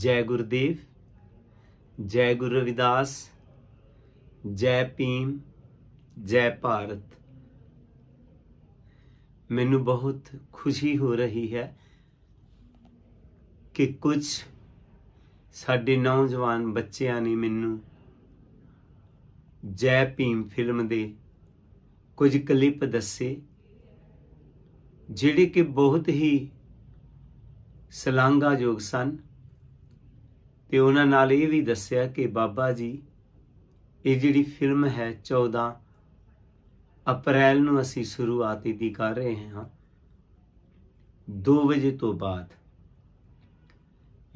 ਜੈ ਗੁਰਦੇਵ ਜੈ ਗੁਰ ਰਵਿਦਾਸ ਜੈ ਪੀਮ ਜੈ ਭਾਰਤ ਮੈਨੂੰ ਬਹੁਤ ਖੁਸ਼ੀ ਹੋ ਰਹੀ ਹੈ ਕਿ ਕੁਝ ਸਾਡੇ ਨੌਜਵਾਨ ਬੱਚਿਆਂ ਨੇ ਮੈਨੂੰ ਜੈ ਭੀਮ ਫਿਲਮ ਦੇ ਕੁਝ ਕਲਿੱਪ ਦੱਸੇ ਜਿਹੜੇ ਕਿ ਬਹੁਤ ਹੀ ਯੋਗ ਸਨ ਤੇ ਉਹਨਾਂ ਨਾਲ ਇਹ ਵੀ ਦੱਸਿਆ ਕਿ ਬਾਬਾ ਜੀ ਇਹ ਜਿਹੜੀ ਫਿਲਮ ਹੈ 14 ਅਪ੍ਰੈਲ ਨੂੰ ਅਸੀਂ ਸ਼ੁਰੂਆਤ ਦੀ ਕਰ ਰਹੇ ਹਾਂ 2 ਵਜੇ ਤੋਂ ਬਾਅਦ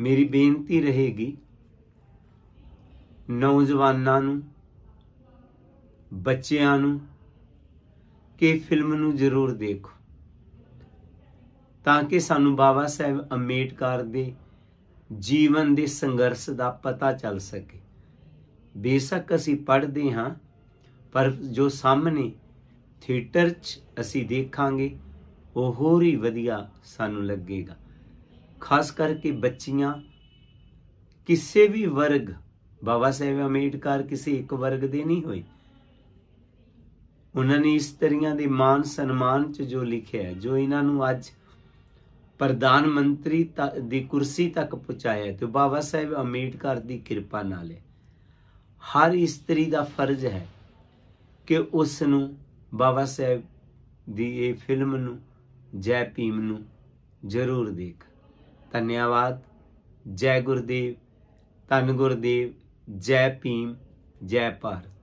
ਮੇਰੀ ਬੇਨਤੀ ਰਹੇਗੀ ਨੌਜਵਾਨਾਂ ਨੂੰ ਬੱਚਿਆਂ ਨੂੰ ਕਿ ਫਿਲਮ ਨੂੰ ਜ਼ਰੂਰ ਦੇਖੋ ਤਾਂ ਕਿ ਸਾਨੂੰ ਬਾਬਾ ਸਾਹਿਬ ਅੰਬੇਡਕਰ ਦੇ ਜੀਵਨ ਦੇ ਸੰਘਰਸ਼ ਦਾ ਪਤਾ ਚੱਲ ਸਕੇ ਬੇਸ਼ੱਕ ਅਸੀਂ ਪੜ੍ਹਦੇ ਹਾਂ ਪਰ ਜੋ ਸਾਹਮਣੇ ਥੀਏਟਰ 'ਚ ਅਸੀਂ ਦੇਖਾਂਗੇ ਉਹ ਹੋਰ ਹੀ ਵਧੀਆ ਸਾਨੂੰ ਲੱਗੇਗਾ ਖਾਸ ਕਰਕੇ ਬੱਚੀਆਂ ਕਿਸੇ ਵੀ ਵਰਗ ਬਾਬਾ ਸਾਹਿਬ ਅੰਬੇਡਕਰ ਕਿਸੇ ਇੱਕ ਵਰਗ ਦੇ ਨਹੀਂ ਹੋਏ ਉਹਨਾਂ ਨੇ ਇਸਤਰੀਆਂ ਦੇ ਮਾਨ ਸਨਮਾਨ 'ਚ ਜੋ ਲਿਖਿਆ ਜੋ ਇਹਨਾਂ ਨੂੰ ਅੱਜ ਪ੍ਰਧਾਨ ਮੰਤਰੀ ਦੀ ਕੁਰਸੀ ਤੱਕ ਪਹੁੰਚਾਇਆ ਤੇ ਬਾਬਾ ਸਾਹਿਬ ਅੰਬੇਡਕਰ ਦੀ ਕਿਰਪਾ ਨਾਲ ਹੈ ਹਰ ਇਸਤਰੀ ਦਾ ਫਰਜ਼ ਹੈ ਕਿ ਉਸ ਨੂੰ ਬਾਬਾ ਸਾਹਿਬ ਦੀ ਇਹ ਫਿਲਮ ਨੂੰ ਜੈ ਭੀਮ ਨੂੰ ਜ਼ਰੂਰ ਦੇਖ ਧੰਨਵਾਦ ਜੈ ਗੁਰਦੇਵ ਧੰਨ ਗੁਰਦੇਵ ਜੈ ਭੀਮ ਜੈ ਭਾਰਤ